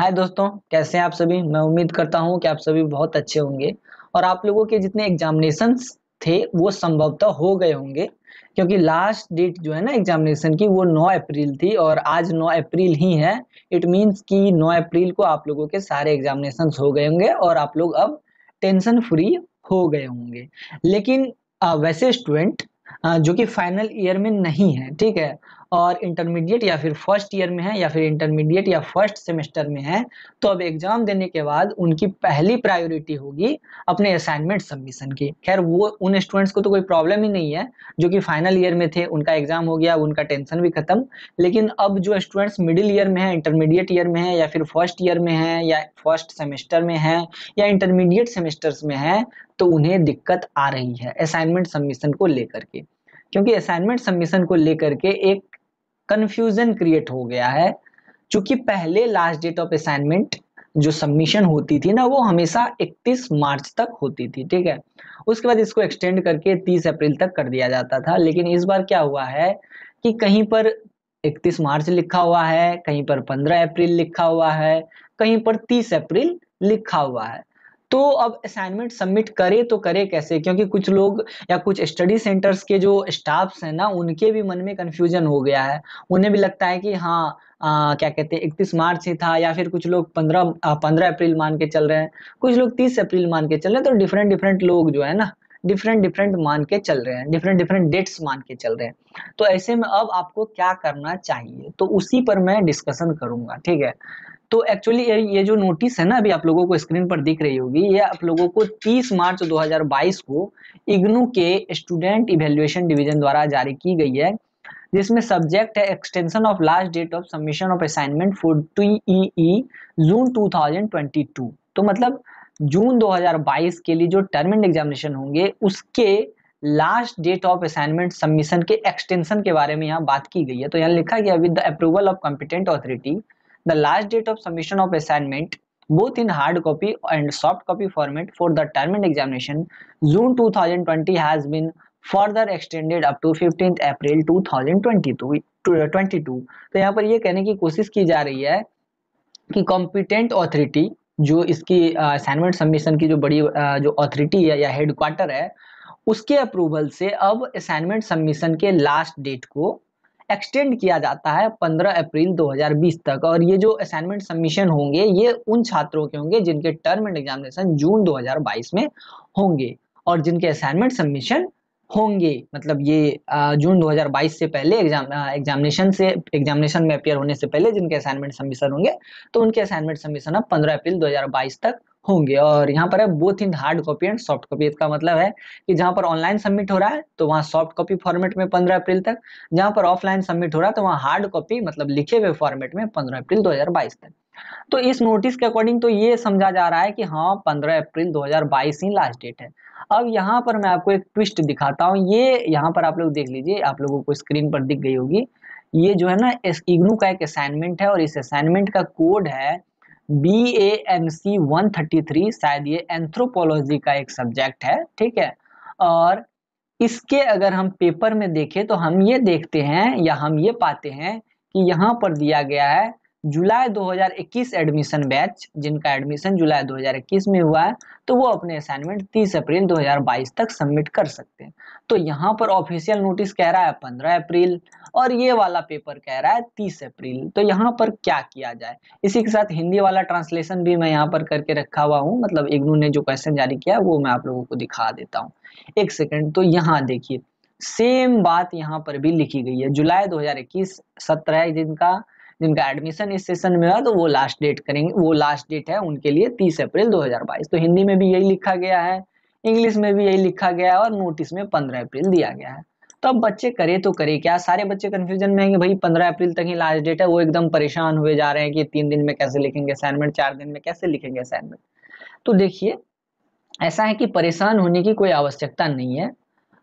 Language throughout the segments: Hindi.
हाय दोस्तों कैसे हैं आप सभी मैं उम्मीद करता हूं कि आप सभी बहुत अच्छे होंगे और आप लोगों के जितने एग्जामिनेशन थे वो संभवतः हो गए होंगे क्योंकि लास्ट डेट जो है ना एग्जामिनेशन की वो 9 अप्रैल थी और आज 9 अप्रैल ही है इट मीन्स कि 9 अप्रैल को आप लोगों के सारे एग्जामिनेशन हो गए होंगे और आप लोग अब टेंशन फ्री हो गए होंगे लेकिन वैसे स्टूडेंट जो कि फाइनल ईयर में नहीं है ठीक है और इंटरमीडिएट या फिर फर्स्ट ईयर में है या फिर इंटरमीडिएट या फर्स्ट सेमेस्टर में है तो अब एग्ज़ाम देने के बाद उनकी पहली प्रायोरिटी होगी अपने असाइनमेंट सबमिशन की खैर वो उन स्टूडेंट्स को तो कोई प्रॉब्लम ही नहीं है जो कि फाइनल ईयर में थे उनका एग्ज़ाम हो गया उनका टेंशन भी ख़त्म लेकिन अब जो स्टूडेंट्स मिडिल ईयर में है इंटरमीडिएट ईयर में है या फिर फर्स्ट ईयर में है या फर्स्ट सेमेस्टर में है या इंटरमीडिएट सेमेस्टर्स में है तो उन्हें दिक्कत आ रही है असाइनमेंट सबमिशन को लेकर के क्योंकि असाइनमेंट सबमिशन को लेकर के एक कंफ्यूजन क्रिएट हो गया है चूंकि पहले लास्ट डेट ऑफ असाइनमेंट जो सबमिशन होती थी ना वो हमेशा 31 मार्च तक होती थी ठीक है उसके बाद इसको एक्सटेंड करके 30 अप्रैल तक कर दिया जाता था लेकिन इस बार क्या हुआ है कि कहीं पर 31 मार्च लिखा हुआ है कहीं पर 15 अप्रैल लिखा हुआ है कहीं पर 30 अप्रैल लिखा हुआ है तो अब असाइनमेंट सबमिट करे तो करे कैसे क्योंकि कुछ लोग या कुछ स्टडी सेंटर्स के जो स्टाफ्स हैं ना उनके भी मन में कन्फ्यूजन हो गया है उन्हें भी लगता है कि हाँ आ, क्या कहते हैं इकतीस मार्च ही था या फिर कुछ लोग पंद्रह पंद्रह अप्रैल मान के चल रहे हैं कुछ लोग तीस अप्रैल मान के चल रहे हैं तो डिफरेंट डिफरेंट लोग जो है ना डिफरेंट डिफरेंट मान के चल रहे हैं डिफरेंट डिफरेंट डेट्स मान के चल रहे हैं तो ऐसे में अब आपको क्या करना चाहिए तो उसी पर मैं डिस्कशन करूंगा ठीक है तो एक्चुअली ये ये जो नोटिस है ना अभी आप लोगों को स्क्रीन पर दिख रही होगी ये आप लोगों को 30 मार्च 2022 को इग्नू के स्टूडेंट इवेल्युएशन डिवीजन द्वारा जारी की गई है जिसमें सब्जेक्ट है extension of last date of submission of assignment for T June two तो मतलब जून 2022 के लिए जो टर्म एंड एग्जामिनेशन होंगे उसके last date of assignment submission के एक्सटेंशन के बारे में यहाँ बात की गई है तो यहाँ लिखा गया with the approval of competent authority the last date of submission of assignment both in hard copy and soft copy format for the term end examination June 2020 has been further extended up to 15th april 2022 22 to yahan par ye kehne ki koshish ki ja rahi hai ki competent authority जो इसकी असाइनमेंट सबमिशन की जो बड़ी आ, जो अथॉरिटी है या हेडक्वार्टर है उसके अप्रूवल से अब असाइनमेंट सबमिशन के लास्ट डेट को एक्सटेंड किया जाता है 15 अप्रैल 2020 तक और ये जो असाइनमेंट सबमिशन होंगे ये उन छात्रों के होंगे जिनके टर्म एंड एग्जामिनेशन जून 2022 में होंगे और जिनके असाइनमेंट सबमिशन होंगे मतलब ये जून 2022 से पहले एग्जाम एग्जामिनेशन से एग्जामिनेशन में अपेयर होने से पहले जिनके असाइनमेंट सबमिशन होंगे तो उनके असाइनमेंट सबमिशन अब 15 अप्रैल 2022 तक होंगे और यहाँ पर है both in hard copy and soft copy इसका मतलब है कि जहाँ पर ऑनलाइन सबमिट हो रहा है तो वहाँ सॉफ्ट कॉपी फॉर्मेट में पंद्रह अप्रैल तक जहाँ पर ऑफलाइन सबमिट हो रहा है तो वहाँ हार्ड कॉपी मतलब लिखे हुए फॉर्मेट में पंद्रह अप्रैल दो तक तो इस नोटिस के अकॉर्डिंग तो ये समझा जा रहा है कि हाँ पंद्रह अप्रैल दो ही लास्ट डेट है अब यहाँ पर मैं आपको एक ट्विस्ट दिखाता हूँ ये यहाँ पर आप लोग देख लीजिए आप लोगों को स्क्रीन पर दिख गई होगी ये जो है ना इग्नू का एक असाइनमेंट है और इस असाइनमेंट का कोड है B A M C one thirty three शायद ये एंथ्रोपोलॉजी का एक सब्जेक्ट है ठीक है और इसके अगर हम पेपर में देखें तो हम ये देखते हैं या हम ये पाते हैं कि यहाँ पर दिया गया है जुलाई 2021 एडमिशन बैच जिनका एडमिशन जुलाई 2021 में हुआ है तो वो अपने असाइनमेंट 30 अप्रैल 2022 तक सबमिट कर सकते हैं तो यहाँ पर ऑफिशियल नोटिस कह रहा है 15 अप्रैल और ये वाला पेपर कह रहा है 30 अप्रैल तो यहाँ पर क्या किया जाए इसी के साथ हिंदी वाला ट्रांसलेशन भी मैं यहाँ पर करके रखा हुआ हूँ मतलब इग्नू ने जो क्वेश्चन जारी किया वो मैं आप लोगों को दिखा देता हूँ एक सेकेंड तो यहाँ देखिए सेम बात यहाँ पर भी लिखी गई है जुलाई दो इक्कीस सत्रह दिन का जिनका एडमिशन इस सेशन में हुआ तो वो लास्ट डेट करेंगे वो लास्ट डेट है उनके लिए तीस अप्रैल 2022 तो हिंदी में भी यही लिखा गया है इंग्लिश में भी यही लिखा गया है और नोटिस में पंद्रह अप्रैल दिया गया है तो अब बच्चे करे तो करे क्या सारे बच्चे कन्फ्यूजन में आएंगे भाई पंद्रह अप्रैल तक ही लास्ट डेट है वो एकदम परेशान हुए जा रहे हैं कि तीन दिन में कैसे लिखेंगे असाइनमेंट चार दिन में कैसे लिखेंगे असाइनमेंट तो देखिए ऐसा है कि परेशान होने की कोई आवश्यकता नहीं है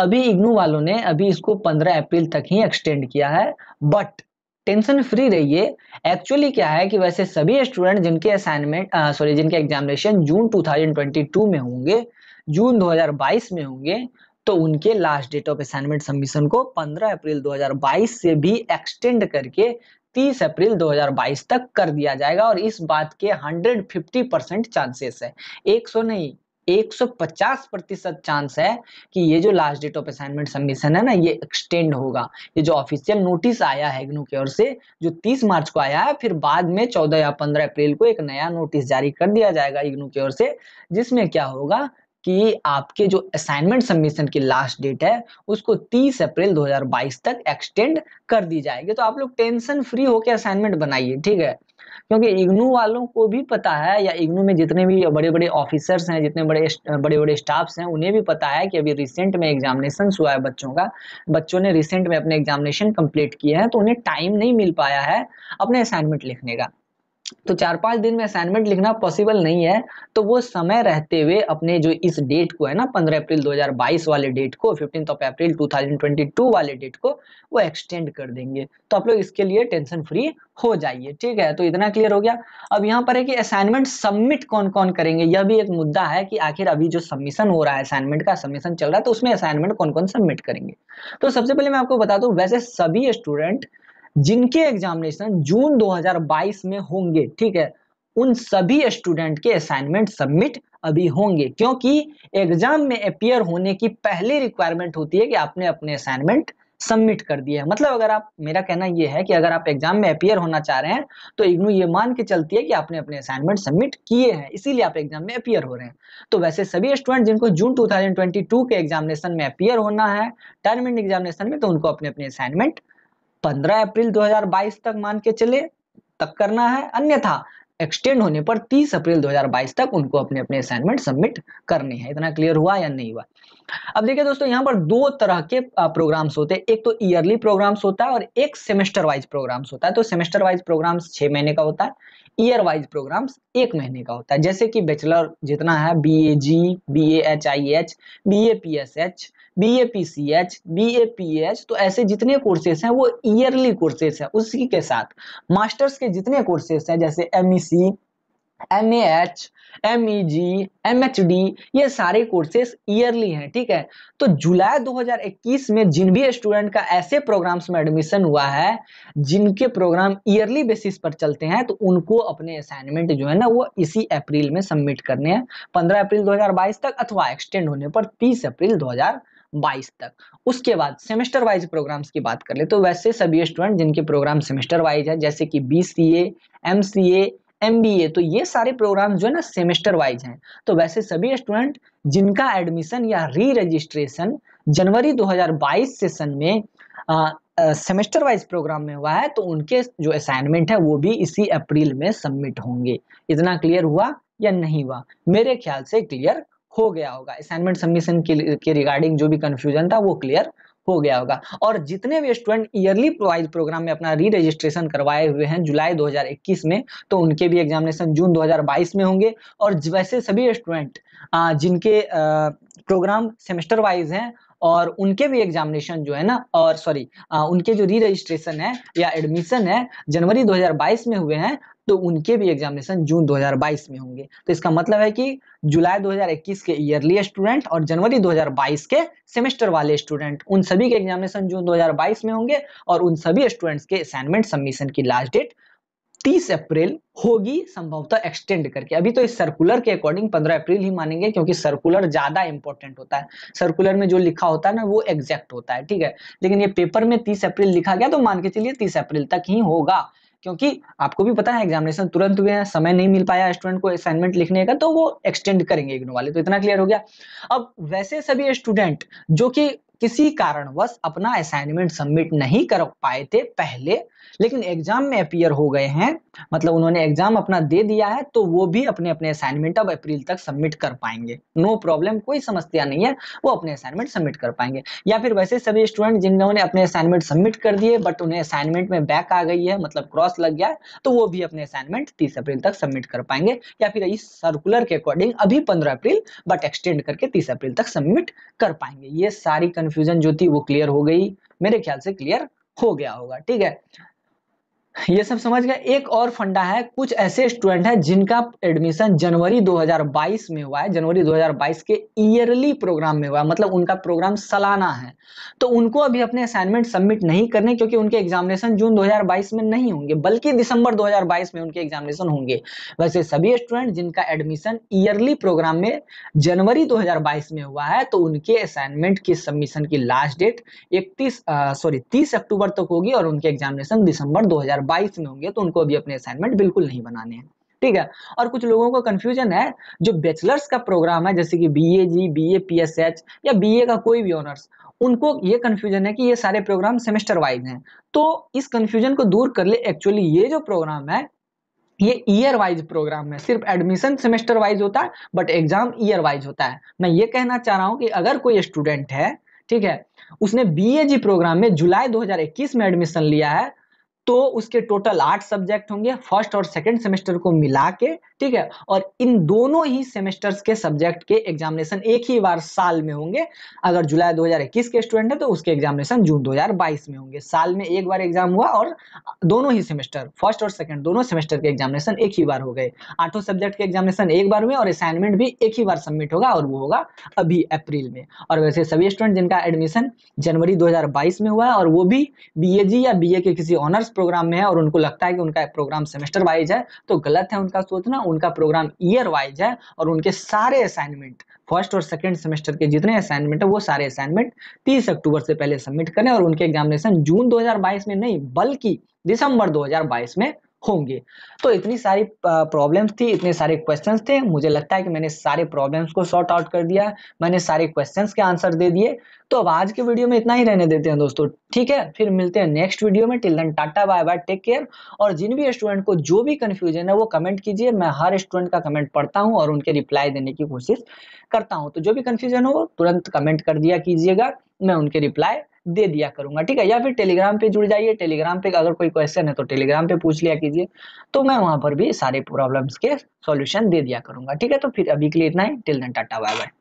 अभी इग्नू वालों ने अभी इसको पंद्रह अप्रैल तक ही एक्सटेंड किया है बट टेंशन फ्री रहिए एक्चुअली क्या है कि वैसे सभी स्टूडेंट जिनके असाइनमेंट सॉरी जिनके एग्जामिनेशन जून 2022 में होंगे जून 2022 में होंगे तो उनके last date of assignment submission को 15 अप्रैल 2022 से भी एक्सटेंड करके 30 अप्रैल 2022 तक कर दिया जाएगा और इस बात के 150 परसेंट चांसेस है 100 नहीं 150 प्रतिशत चांस है कि ये जो last date of assignment submission है ना ये एक्सटेंड होगा ये जो ऑफिशियल नोटिस आया है इग्नू की ओर से जो 30 मार्च को आया है फिर बाद में 14 या 15 अप्रैल को एक नया नोटिस जारी कर दिया जाएगा इग्नू की ओर से जिसमें क्या होगा कि आपके जो असाइनमेंट सबमिशन की लास्ट डेट है उसको 30 अप्रैल 2022 तक एक्सटेंड कर दी जाएगी तो आप लोग टेंशन फ्री होकर असाइनमेंट बनाइए ठीक है क्योंकि इग्नू वालों को भी पता है या इग्नू में जितने भी बड़े बड़े ऑफिसर्स हैं जितने बड़े बड़े बड़े स्टाफ्स हैं उन्हें भी पता है कि अभी रिसेंट में एग्जामिनेशन हुआ है बच्चों का बच्चों ने रिसेंट में अपने एग्जामिनेशन कम्प्लीट किए हैं तो उन्हें टाइम नहीं मिल पाया है अपने असाइनमेंट लिखने का तो चार पांच दिन में असाइनमेंट लिखना पॉसिबल नहीं है तो वो समय रहते हुए अपने जो इस डेट को है ना 15 अप्रैल 2022 वाले डेट को फिफ्टीन ऑफ अप्रैल 2022 वाले डेट को वो एक्सटेंड कर देंगे तो आप लोग इसके लिए टेंशन फ्री हो जाइए ठीक है तो इतना क्लियर हो गया अब यहाँ पर है कि असाइनमेंट सबमिट कौन कौन करेंगे यह भी एक मुद्दा है कि आखिर अभी जो सबमिशन हो रहा है असाइनमेंट का सबमिशन चल रहा है तो उसमें असाइनमेंट कौन कौन सबमिट करेंगे तो सबसे पहले मैं आपको बता दू वैसे सभी स्टूडेंट जिनके एग्जामिनेशन जून 2022 में होंगे ठीक है उन सभी स्टूडेंट के असाइनमेंट सबमिट अभी होंगे क्योंकि एग्जाम में अपियर होने की पहली रिक्वायरमेंट होती है कि आपने अपने असाइनमेंट सबमिट कर दिया है मतलब अगर आप मेरा कहना यह है कि अगर आप एग्जाम में अपियर होना चाह रहे हैं तो इग्नू ये मान के चलती है कि आपने अपने असाइनमेंट सबमिट किए हैं इसीलिए आप एग्जाम में अपियर हो रहे हैं तो वैसे सभी स्टूडेंट जिनको जून 2022 के एग्जामिनेशन में अपियर होना है टर्म एंड एग्जामिनेशन में तो उनको अपने अपने असाइनमेंट 15 अप्रैल 2022 तक मान के चले तक करना है अन्यथा एक्सटेंड होने पर 30 अप्रैल 2022 तक उनको अपने अपने असाइनमेंट सबमिट करने हैं इतना क्लियर हुआ या नहीं हुआ अब देखिए दोस्तों यहाँ पर दो तरह के प्रोग्राम्स होते हैं एक तो ईयरली प्रोग्राम्स होता है और एक सेमेस्टर वाइज प्रोग्राम्स होता है तो सेमेस्टर वाइज प्रोग्राम्स छः महीने का होता है ईयर वाइज प्रोग्राम्स एक महीने का होता है जैसे कि बैचलर जितना है B A G B A H I H B A P S H B A P C H B A P H तो ऐसे जितने कोर्सेस हैं वो ईयरली कोर्सेस हैं उसी के साथ मास्टर्स के जितने कोर्सेस हैं जैसे M E e C M A H M E G M H D ये सारे कोर्सेस ईयरली हैं ठीक है तो जुलाई 2021 में जिन भी स्टूडेंट का ऐसे प्रोग्राम्स में एडमिशन हुआ है जिनके प्रोग्राम ईयरली बेसिस पर चलते हैं तो उनको अपने असाइनमेंट जो है ना वो इसी अप्रैल में सबमिट करने हैं 15 अप्रैल 2022 तक अथवा एक्सटेंड होने पर 30 अप्रैल 2022 बाईस तक उसके बाद सेमेस्टर वाइज प्रोग्राम्स की बात कर ले तो वैसे सभी स्टूडेंट जिनके प्रोग्राम सेमेस्टर वाइज है जैसे कि B C A M C A M तो ये सारे प्रोग्राम जो है ना सेमेस्टर वाइज हैं तो वैसे सभी स्टूडेंट जिनका एडमिशन या री रजिस्ट्रेशन जनवरी 2022 सेशन में आ, सेमेस्टर वाइज प्रोग्राम में हुआ है तो उनके जो असाइनमेंट है वो भी इसी अप्रैल में सबमिट होंगे इतना क्लियर हुआ या नहीं हुआ मेरे ख्याल से क्लियर हो गया होगा असाइनमेंट सबमिशन के, के रिगार्डिंग जो भी कन्फ्यूजन था वो क्लियर हो गया होगा और जितने भी स्टूडेंट ईयरली प्रोवाइज प्रोग्राम में अपना री रजिस्ट्रेशन करवाए हुए हैं जुलाई 2021 में तो उनके भी एग्जामिनेशन जून 2022 में होंगे और वैसे सभी स्टूडेंट जिनके प्रोग्राम सेमेस्टर वाइज हैं और उनके भी एग्जामिनेशन जो है ना और सॉरी उनके जो री रजिस्ट्रेशन है या एडमिशन है जनवरी 2022 में हुए हैं तो उनके भी एग्जामिनेशन जून 2022 में होंगे तो इसका मतलब है कि जुलाई 2021 के ईयरली स्टूडेंट और जनवरी 2022 के सेमेस्टर वाले स्टूडेंट उन सभी के एग्जामिनेशन जून 2022 में होंगे और उन सभी स्टूडेंट्स के असाइनमेंट सबमिशन की लास्ट डेट 30 अप्रैल होगी संभवतः एक्सटेंड करके अभी तो इस सर्कुलर के अकॉर्डिंग 15 अप्रैल ही मानेंगे क्योंकि सर्कुलर ज्यादा इंपॉर्टेंट होता है सर्कुलर में जो लिखा होता है ना वो एग्जैक्ट होता है ठीक है लेकिन ये पेपर में 30 अप्रैल लिखा गया तो मान के चलिए 30 अप्रैल तक ही होगा क्योंकि आपको भी पता है एग्जामिनेशन तुरंत हुए हैं समय नहीं मिल पाया स्टूडेंट को असाइनमेंट लिखने का तो वो एक्सटेंड करेंगे इग्नो वाले तो इतना क्लियर हो गया अब वैसे सभी स्टूडेंट जो कि किसी कारणवश अपना असाइनमेंट सबमिट नहीं कर पाए थे पहले लेकिन एग्जाम में अपियर हो गए हैं मतलब उन्होंने एग्जाम अपना दे दिया है तो वो भी अपने अपने असाइनमेंट अब अप्रैल तक सबमिट कर पाएंगे नो प्रॉब्लम कोई समस्या नहीं है वो अपने असाइनमेंट सबमिट कर पाएंगे या फिर वैसे सभी स्टूडेंट जिन्होंने अपने असाइनमेंट सबमिट कर दिए बट उन्हें असाइनमेंट में बैक आ गई है मतलब क्रॉस लग गया है तो वो भी अपने असाइनमेंट तीस अप्रैल तक सबमिट कर पाएंगे या फिर इस सर्कुलर के अकॉर्डिंग अभी पंद्रह अप्रैल बट एक्सटेंड करके तीस अप्रैल तक सबमिट कर पाएंगे ये सारी कंफ्यूजन जो थी वो क्लियर हो गई मेरे ख्याल से क्लियर हो गया होगा ठीक है ये सब समझ गए एक और फंडा है कुछ ऐसे स्टूडेंट हैं जिनका एडमिशन जनवरी 2022 में हुआ है जनवरी 2022 के ईयरली प्रोग्राम में हुआ है मतलब उनका प्रोग्राम सालाना है तो उनको अभी अपने असाइनमेंट सबमिट नहीं करने क्योंकि उनके एग्जामिनेशन जून 2022 में नहीं होंगे बल्कि दिसंबर 2022 में उनके एग्जामिनेशन होंगे वैसे सभी स्टूडेंट जिनका एडमिशन ईयरली प्रोग्राम में जनवरी दो में हुआ है तो उनके असाइनमेंट की सबमिशन की लास्ट डेट इकतीस सॉरी तीस अक्टूबर तक होगी और उनके एग्जामिनेशन दिसंबर दो बाईस में होंगे तो उनको अभी अपने असाइनमेंट बिल्कुल नहीं बनाने हैं ठीक है और कुछ लोगों को कंफ्यूजन है जो बैचलर्स का प्रोग्राम है जैसे कि B A G B A P S H या बी ए का कोई भी ऑनर्स उनको ये कंफ्यूजन है कि ये सारे प्रोग्राम सेमेस्टर वाइज हैं तो इस कंफ्यूजन को दूर कर ले एक्चुअली ये जो प्रोग्राम है ये ईयर वाइज प्रोग्राम है सिर्फ एडमिशन सेमेस्टर वाइज होता है बट एग्जाम ईयर वाइज होता है मैं ये कहना चाह रहा हूँ कि अगर कोई स्टूडेंट है ठीक है उसने बी प्रोग्राम में जुलाई 2021 में एडमिशन लिया है तो उसके टोटल आठ सब्जेक्ट होंगे फर्स्ट और सेकेंड सेमेस्टर को मिला के ठीक है और इन दोनों ही सेमेस्टर्स के सब्जेक्ट के एग्जामिनेशन एक ही बार साल में होंगे अगर जुलाई 2021 के स्टूडेंट है तो उसके एग्जामिनेशन जून 2022 में होंगे साल में एक बार एग्जाम हुआ और दोनों ही सेमेस्टर फर्स्ट और सेकेंड दोनों सेमेस्टर के एग्जामिनेशन एक ही बार हो गए आठों सब्जेक्ट के एग्जामिनेशन एक बार हुए और असाइनमेंट भी एक ही बार सबमिट होगा और वो होगा अभी अप्रैल में और वैसे सभी स्टूडेंट जिनका एडमिशन जनवरी दो में हुआ है और वो भी बी या बी के किसी ऑनर्स प्रोग्राम में है और उनको लगता है कि उनका प्रोग्राम सेमेस्टर वाइज है तो गलत है उनका सोचना उनका प्रोग्राम ईयर वाइज है और उनके सारे असाइनमेंट फर्स्ट और सेकेंड सेमेस्टर के जितने असाइनमेंट है वो सारे असाइनमेंट तीस अक्टूबर से पहले सबमिट करें और उनके एग्जामिनेशन जून 2022 में नहीं बल्कि दिसंबर 2022 में होंगे तो इतनी सारी प्रॉब्लम्स थी इतने सारे क्वेश्चंस थे मुझे लगता है कि मैंने सारे प्रॉब्लम्स को सॉर्ट आउट कर दिया मैंने सारे क्वेश्चंस के आंसर दे दिए तो अब आज के वीडियो में इतना ही रहने देते हैं दोस्तों ठीक है फिर मिलते हैं नेक्स्ट वीडियो में till then tata bye bye take care और जिन भी स्टूडेंट को जो भी कन्फ्यूजन है वो कमेंट कीजिए मैं हर स्टूडेंट का कमेंट पढ़ता हूँ और उनके रिप्लाई देने की कोशिश करता हूँ तो जो भी कन्फ्यूजन हो तुरंत कमेंट कर दिया कीजिएगा मैं उनके रिप्लाई दे दिया करूंगा ठीक है या फिर टेलीग्राम पे जुड़ जाइए टेलीग्राम पे अगर कोई क्वेश्चन है तो टेलीग्राम पे पूछ लिया कीजिए तो मैं वहां पर भी सारे प्रॉब्लम्स के सॉल्यूशन दे दिया करूंगा ठीक है तो फिर अभी के लिए इतना ही टिल टाटा बाय बाय